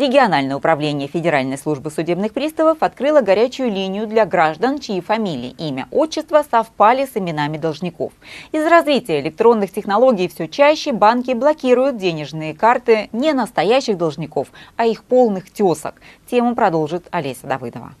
Региональное управление Федеральной службы судебных приставов открыло горячую линию для граждан, чьи фамилии, имя, отчество совпали с именами должников. Из-за развития электронных технологий все чаще банки блокируют денежные карты не настоящих должников, а их полных тесок. Тему продолжит Олеся Давыдова.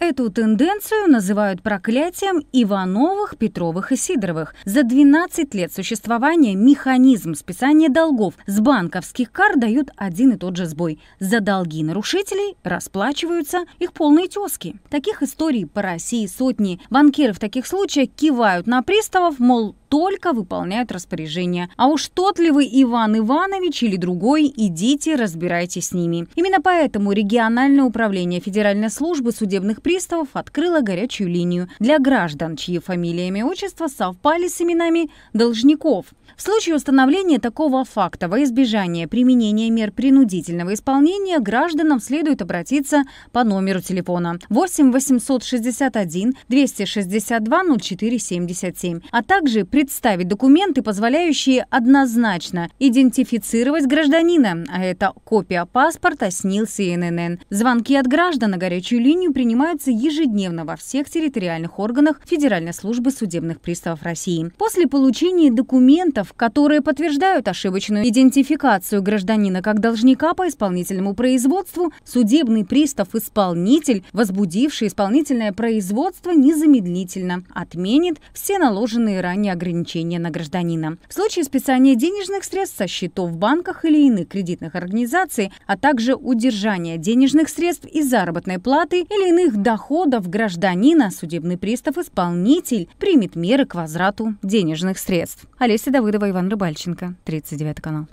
Эту тенденцию называют проклятием Ивановых, Петровых и Сидоровых. За 12 лет существования механизм списания долгов с банковских карт дают один и тот же сбой. За долги нарушителей расплачиваются их полные тески. Таких историй по России сотни. Банкиры в таких случаях кивают на приставов, мол, только выполняют распоряжения. А уж тот ли вы Иван Иванович или другой, идите разбирайтесь с ними. Именно поэтому региональное управление Федеральной службы судебных приставов открыло горячую линию для граждан, чьи фамилиями и отчества совпали с именами должников – в случае установления такого факта во избежание применения мер принудительного исполнения гражданам следует обратиться по номеру телефона 8 861 262 0477, а также представить документы, позволяющие однозначно идентифицировать гражданина, а это копия паспорта СНИЛ ННН. Звонки от граждан на горячую линию принимаются ежедневно во всех территориальных органах Федеральной службы судебных приставов России. После получения документов документов, которые подтверждают ошибочную идентификацию гражданина как должника по исполнительному производству, судебный пристав-исполнитель, возбудивший исполнительное производство незамедлительно, отменит все наложенные ранее ограничения на гражданина. В случае списания денежных средств со счетов в банках или иных кредитных организаций, а также удержания денежных средств и заработной платы или иных доходов гражданина, судебный пристав-исполнитель примет меры к возврату денежных средств. Олеся Давыдова. Давыдова, Иван Рыбальченко, 39 канал.